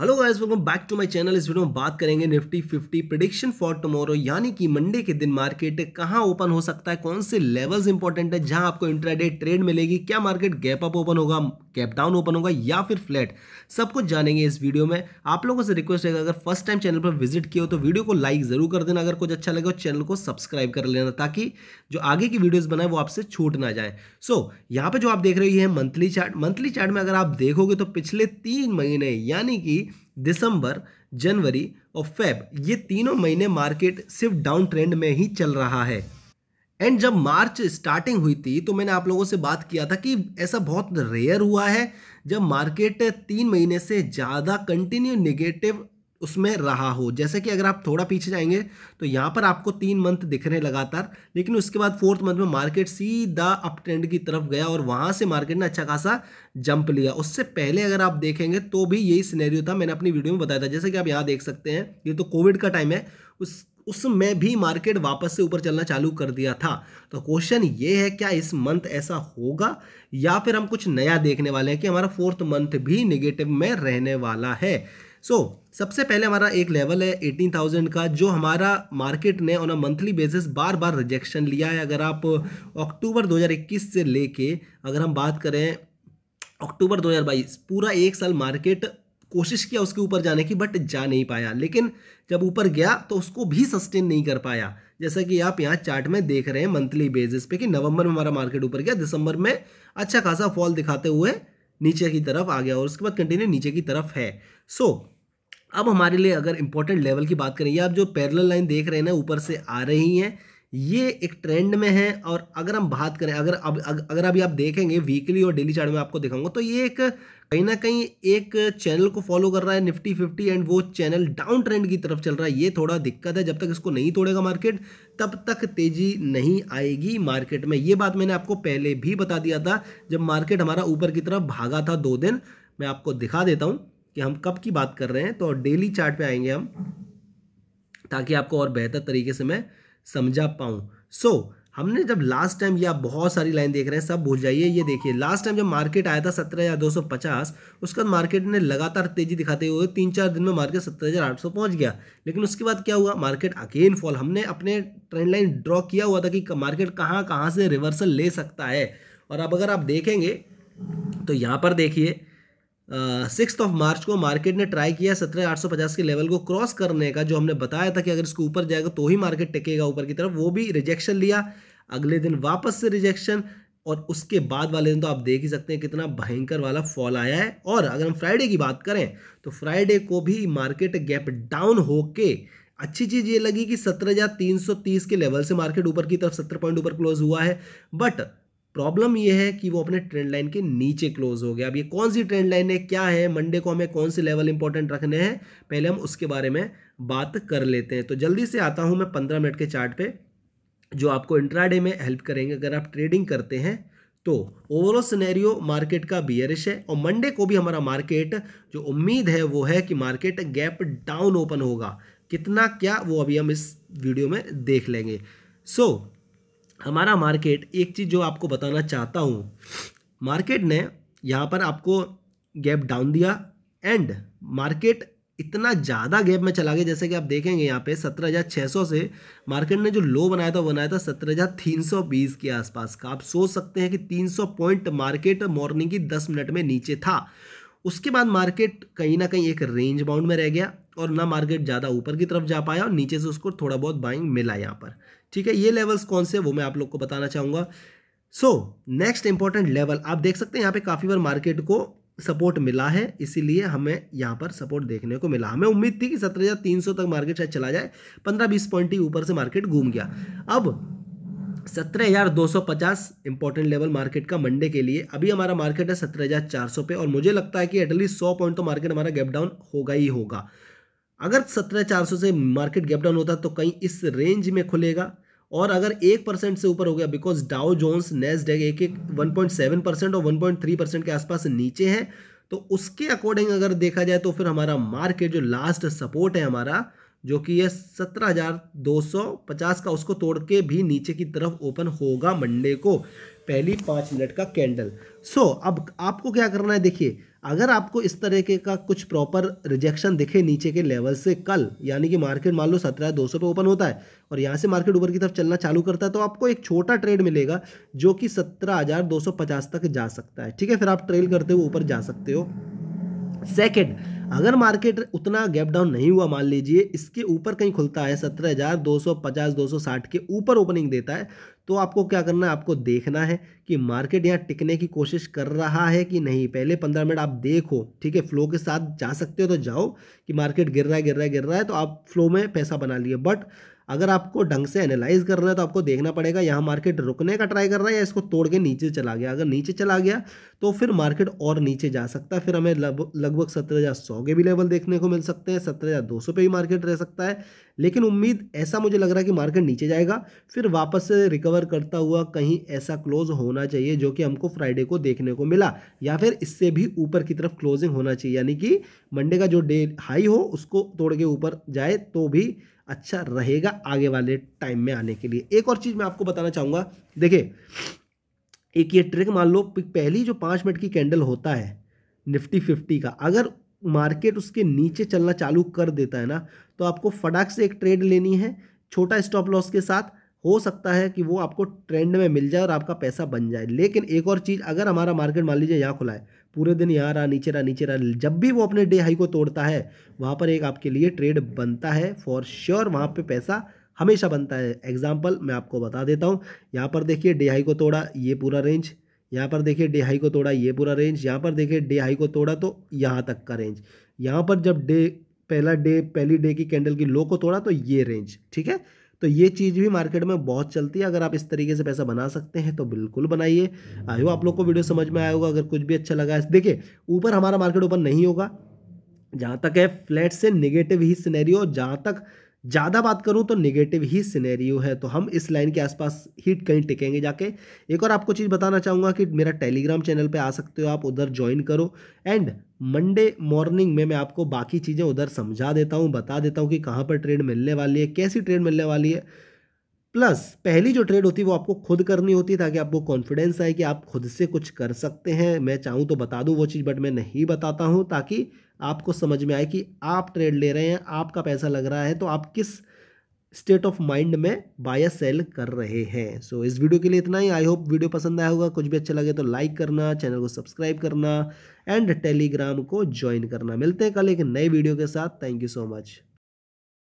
hello guys welcome back to my channel इस video में बात करेंगे निफ्टी 50 प्रिडिक्शन फॉर टुमारो यानी कि मंडे के दिन मार्केट कहां ओपन हो सकता है कौन से लेवल्स इंपॉर्टेंट है जहां आपको इंट्राडे ट्रेड मिलेगी क्या मार्केट गैप अप ओपन होगा कैप डाउन ओपन होगा या फिर फ्लैट सब कुछ जानेंगे इस वीडियो में आप लोगों से रिक्वेस्ट है अगर फर्स्ट टाइम चैनल पर विजिट किए हो तो वीडियो को लाइक जरूर कर देना अगर कुछ अच्छा लगे तो चैनल को सब्सक्राइब कर लेना ताकि जो आगे की वीडियोज़ बनाए वो आपसे छूट ना जाए सो so, यहाँ पर जो आप देख रही है मंथली चार्ट मंथली चार्ट में अगर आप देखोगे तो पिछले तीन महीने यानी कि दिसंबर जनवरी और फेब ये तीनों महीने मार्केट सिर्फ डाउन ट्रेंड में ही चल रहा है एंड जब मार्च स्टार्टिंग हुई थी तो मैंने आप लोगों से बात किया था कि ऐसा बहुत रेयर हुआ है जब मार्केट तीन महीने से ज़्यादा कंटिन्यू नेगेटिव उसमें रहा हो जैसे कि अगर आप थोड़ा पीछे जाएंगे तो यहाँ पर आपको तीन मंथ दिखने लगातार लेकिन उसके बाद फोर्थ मंथ में मार्केट सीधा अप ट्रेंड की तरफ गया और वहाँ से मार्केट ने अच्छा खासा जंप लिया उससे पहले अगर आप देखेंगे तो भी यही सिनेरियो था मैंने अपनी वीडियो में बताया था जैसे कि आप यहाँ देख सकते हैं ये तो कोविड का टाइम है उस उसमें भी मार्केट वापस से ऊपर चलना चालू कर दिया था तो क्वेश्चन ये है क्या इस मंथ ऐसा होगा या फिर हम कुछ नया देखने वाले हैं कि हमारा फोर्थ मंथ भी निगेटिव में रहने वाला है सो so, सबसे पहले हमारा एक लेवल है 18,000 का जो हमारा मार्केट ने ऑन अ मंथली बेसिस बार बार रिजेक्शन लिया है अगर आप अक्टूबर 2021 से लेके अगर हम बात करें अक्टूबर 2022 पूरा एक साल मार्केट कोशिश किया उसके ऊपर जाने की बट जा नहीं पाया लेकिन जब ऊपर गया तो उसको भी सस्टेन नहीं कर पाया जैसा कि आप यहाँ चार्ट में देख रहे हैं मंथली बेसिस पे कि नवंबर में हमारा मार्केट ऊपर गया दिसंबर में अच्छा खासा फॉल दिखाते हुए नीचे की तरफ आ गया और उसके बाद कंटिन्यू नीचे की तरफ है सो so, अब हमारे लिए अगर इंपॉर्टेंट लेवल की बात करें या आप जो पैरल लाइन देख रहे हैं ना ऊपर से आ रही हैं ये एक ट्रेंड में है और अगर हम बात करें अगर अब अगर अभी आप देखेंगे वीकली और डेली चार्ट में आपको दिखाऊंगा तो ये एक कहीं ना कहीं एक चैनल को फॉलो कर रहा है निफ्टी फिफ्टी एंड वो चैनल डाउन ट्रेंड की तरफ चल रहा है ये थोड़ा दिक्कत है जब तक इसको नहीं तोड़ेगा मार्केट तब तक तेजी नहीं आएगी मार्केट में ये बात मैंने आपको पहले भी बता दिया था जब मार्केट हमारा ऊपर की तरफ भागा था दो दिन मैं आपको दिखा देता हूँ कि हम कब की बात कर रहे हैं तो डेली चार्ट पे आएंगे हम ताकि आपको और बेहतर तरीके से मैं समझा पाऊँ सो so, हमने जब लास्ट टाइम ये आप बहुत सारी लाइन देख रहे हैं सब भूल जाइए ये देखिए लास्ट टाइम जब मार्केट आया था सत्रह हज़ार दो सौ पचास उसके बाद मार्केट ने लगातार तेजी दिखाते हुए तीन चार दिन में मार्केट सत्रह हज़ार आठ सौ पहुँच गया लेकिन उसके बाद क्या हुआ मार्केट अगेन फॉल हमने अपने ट्रेंड लाइन ड्रॉ किया हुआ था कि मार्केट कहाँ कहाँ से रिवर्सल ले सकता है और अब अगर आप देखेंगे तो यहाँ पर देखिए सिक्स ऑफ मार्च को मार्केट ने ट्राई किया सत्रह आठ सौ पचास के लेवल को क्रॉस करने का जो हमने बताया था कि अगर इसको ऊपर जाएगा तो ही मार्केट टिकेगा ऊपर की तरफ वो भी रिजेक्शन लिया अगले दिन वापस से रिजेक्शन और उसके बाद वाले दिन तो आप देख ही सकते हैं कितना भयंकर वाला फॉल आया है और अगर हम फ्राइडे की बात करें तो फ्राइडे को भी मार्केट गैप डाउन होके अच्छी चीज़ ये लगी कि सत्रह हज़ार तीन सौ तीस के लेवल से मार्केट ऊपर की तरफ सत्रह पॉइंट ऊपर क्लोज हुआ है बट प्रॉब्लम ये है कि वो अपने ट्रेंड लाइन के नीचे क्लोज हो गया अब ये कौन सी ट्रेंड लाइन है क्या है मंडे को हमें कौन से लेवल इंपॉर्टेंट रखने हैं पहले हम उसके बारे में बात कर लेते हैं तो जल्दी से आता हूँ मैं पंद्रह मिनट के चार्ट पे जो आपको इंट्राडे में हेल्प करेंगे अगर आप ट्रेडिंग करते हैं तो ओवरऑल सिनेरियो मार्केट का बियरिश है और मंडे को भी हमारा मार्केट जो उम्मीद है वो है कि मार्केट गैप डाउन ओपन होगा कितना क्या वो अभी हम इस वीडियो में देख लेंगे सो so, हमारा मार्केट एक चीज़ जो आपको बताना चाहता हूँ मार्केट ने यहाँ पर आपको गैप डाउन दिया एंड मार्केट इतना ज़्यादा गैप में चला गया जैसे कि आप देखेंगे यहाँ पे सौ से मार्केट ने जो लो बनाया था वो बनाया था सत्रह हज़ार तीन सौ बीस के आसपास का आप सोच सकते हैं कि तीन सौ पॉइंट मार्केट मॉर्निंग की दस मिनट में नीचे था उसके बाद मार्केट कहीं ना कहीं एक रेंज बाउंड में रह गया और ना मार्केट ज़्यादा ऊपर की तरफ जा पाया और नीचे से उसको थोड़ा बहुत बाइंग मिला यहाँ पर ठीक है ये लेवल्स कौन से वो मैं आप लोग को बताना चाहूंगा सो नेक्स्ट इंपॉर्टेंट लेवल आप देख सकते हैं यहाँ पे काफ़ी बार मार्केट को सपोर्ट मिला है इसीलिए हमें यहाँ पर सपोर्ट देखने को मिला हमें उम्मीद थी कि सत्रह हज़ार तीन सौ तक मार्केट शायद चला जाए पंद्रह बीस पॉइंट ही ऊपर से मार्केट घूम गया अब सत्रह हज़ार दो सौ पचास इंपॉर्टेंट लेवल मार्केट का मंडे के लिए अभी हमारा मार्केट है सत्रह हज़ार चार सौ पे और मुझे लगता है कि एटलीस्ट सौ पॉइंट तो मार्केट हमारा गैप डाउन होगा ही होगा अगर सत्रह चार सौ से मार्केट गैप डाउन होता तो कहीं इस रेंज में खुलेगा और अगर एक परसेंट से ऊपर हो गया बिकॉज डाउ जोन्स नेस्डेक एक एक वन पॉइंट सेवन परसेंट और वन पॉइंट थ्री परसेंट के आसपास नीचे है तो उसके अकॉर्डिंग अगर देखा जाए तो फिर हमारा मार्केट जो लास्ट सपोर्ट है हमारा जो कि यह सत्रह हज़ार दो सौ पचास का उसको तोड़ के भी नीचे की तरफ ओपन होगा मंडे को पहली पाँच मिनट का कैंडल सो so, अब आपको क्या करना है देखिए अगर आपको इस तरह के का कुछ प्रॉपर रिजेक्शन दिखे नीचे के लेवल से कल यानी कि मार्केट मान लो सत्रह दो सौ पर ओपन होता है और यहाँ से मार्केट ऊपर की तरफ चलना चालू करता है तो आपको एक छोटा ट्रेड मिलेगा जो कि सत्रह हज़ार दो सौ पचास तक जा सकता है ठीक है फिर आप ट्रेल करते हुए ऊपर जा सकते हो सेकेंड अगर मार्केट उतना गैप डाउन नहीं हुआ मान लीजिए इसके ऊपर कहीं खुलता है सत्रह हज़ार दो सौ पचास दो सौ साठ के ऊपर ओपनिंग देता है तो आपको क्या करना है आपको देखना है कि मार्केट यहाँ टिकने की कोशिश कर रहा है कि नहीं पहले पंद्रह मिनट आप देखो ठीक है फ्लो के साथ जा सकते हो तो जाओ कि मार्केट गिर रहा है गिर रहा है गिर रहा है तो आप फ्लो में पैसा बना लिए बट अगर आपको ढंग से एनालाइज कर रहा है तो आपको देखना पड़ेगा यहाँ मार्केट रुकने का ट्राई कर रहा है या इसको तोड़ के नीचे चला गया अगर नीचे चला गया तो फिर मार्केट और नीचे जा सकता है फिर हमें लगभग सत्रह हज़ार सौ के भी लेवल देखने को मिल सकते हैं सत्रह हज़ार दो सौ पर भी मार्केट रह सकता है लेकिन उम्मीद ऐसा मुझे लग रहा है कि मार्केट नीचे जाएगा फिर वापस से रिकवर करता हुआ कहीं ऐसा क्लोज होना चाहिए जो कि हमको फ्राइडे को देखने को मिला या फिर इससे भी ऊपर की तरफ क्लोजिंग होना चाहिए यानी कि मंडे का जो डे हाई हो उसको तोड़ के ऊपर जाए तो भी अच्छा रहेगा आगे वाले टाइम में आने के लिए एक और चीज़ मैं आपको बताना चाहूँगा देखिए एक ये ट्रिक मान लो पहली जो पाँच मिनट की कैंडल होता है निफ्टी फिफ्टी का अगर मार्केट उसके नीचे चलना चालू कर देता है ना तो आपको फटाक से एक ट्रेड लेनी है छोटा स्टॉप लॉस के साथ हो सकता है कि वो आपको ट्रेंड में मिल जाए और आपका पैसा बन जाए लेकिन एक और चीज़ अगर हमारा मार्केट मान लीजिए यहाँ खुला है पूरे दिन यहाँ रहा नीचे रहा नीचे रहा जब भी वो अपने डे हाई को तोड़ता है वहाँ पर एक आपके लिए ट्रेड बनता है फॉर श्योर वहाँ पर पैसा हमेशा बनता है एग्जाम्पल मैं आपको बता देता हूँ यहाँ पर देखिए डे हाई को तोड़ा ये पूरा रेंज यहाँ पर देखिए डे हाई को तोड़ा ये पूरा रेंज यहाँ पर देखिए डे हाई को तोड़ा तो यहाँ तक का रेंज यहाँ पर जब डे पहला डे पहली डे की कैंडल की लो को तोड़ा तो ये रेंज ठीक है तो ये चीज़ भी मार्केट में बहुत चलती है अगर आप इस तरीके से पैसा बना सकते हैं तो बिल्कुल बनाइए आई हो आप लोग को वीडियो समझ में आया होगा अगर कुछ भी अच्छा लगा देखिए ऊपर हमारा मार्केट ओपन नहीं होगा जहाँ तक है फ्लैट से निगेटिव ही सिनेरियो जहाँ तक ज़्यादा बात करूँ तो निगेटिव ही सिनेरियो है तो हम इस लाइन के आसपास ही कहीं टिकेंगे जाके एक और आपको चीज़ बताना चाहूँगा कि मेरा टेलीग्राम चैनल पे आ सकते हो आप उधर ज्वाइन करो एंड मंडे मॉर्निंग में मैं आपको बाकी चीज़ें उधर समझा देता हूँ बता देता हूँ कि कहाँ पर ट्रेड मिलने वाली है कैसी ट्रेड मिलने वाली है प्लस पहली जो ट्रेड होती है वो आपको खुद करनी होती है ताकि आपको कॉन्फिडेंस आए कि आप खुद से कुछ कर सकते हैं मैं चाहूँ तो बता दूँ वो चीज़ बट मैं नहीं बताता हूँ ताकि आपको समझ में आए कि आप ट्रेड ले रहे हैं आपका पैसा लग रहा है तो आप किस स्टेट ऑफ माइंड में बाय सेल कर रहे हैं सो so, इस वीडियो के लिए इतना ही आई होप वीडियो पसंद आया होगा कुछ भी अच्छा लगे तो लाइक करना चैनल को सब्सक्राइब करना एंड टेलीग्राम को ज्वाइन करना मिलते हैं कल एक नए वीडियो के साथ थैंक यू सो मच